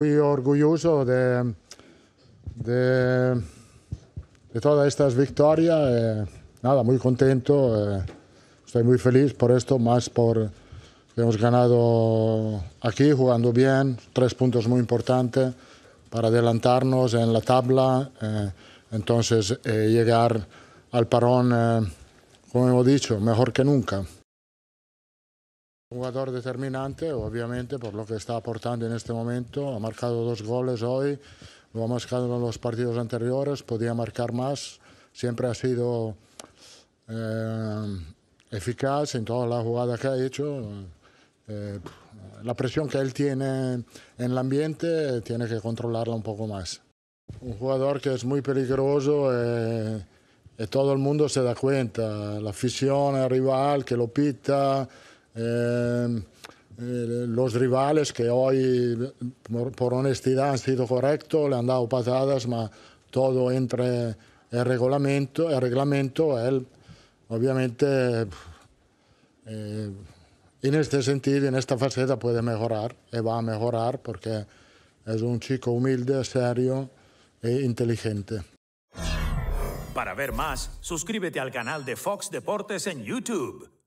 Muy orgulloso de, de, de todas estas victorias. Eh, nada, muy contento. Eh, estoy muy feliz por esto, más por que hemos ganado aquí jugando bien. Tres puntos muy importantes para adelantarnos en la tabla. Eh, entonces, llegar al parón, como hemos dicho, mejor que nunca. Jugador determinante, obviamente, por lo que está aportando en este momento. Ha marcado dos goles hoy, lo ha marcado en los partidos anteriores, podía marcar más. Siempre ha sido eh, eficaz en toda la jugada que ha hecho. Eh, la presión que él tiene en el ambiente tiene que controlarla un poco más. Un jugador que es muy peligroso. y eh, todo el mundo se da cuenta, la afición, el rival que lo pita, Ehm, eh, los rivales que hoy, por, honestidad, han sido correctos, le han dado patadas, pero todo entre el reglamento, el reglamento, él, obviamente, eh, en este sentido, en esta faceta puede mejorar y eh, va a mejorar porque es un chico humilde, serio e inteligente. Para ver más, suscríbete al canal de Fox Deportes en YouTube.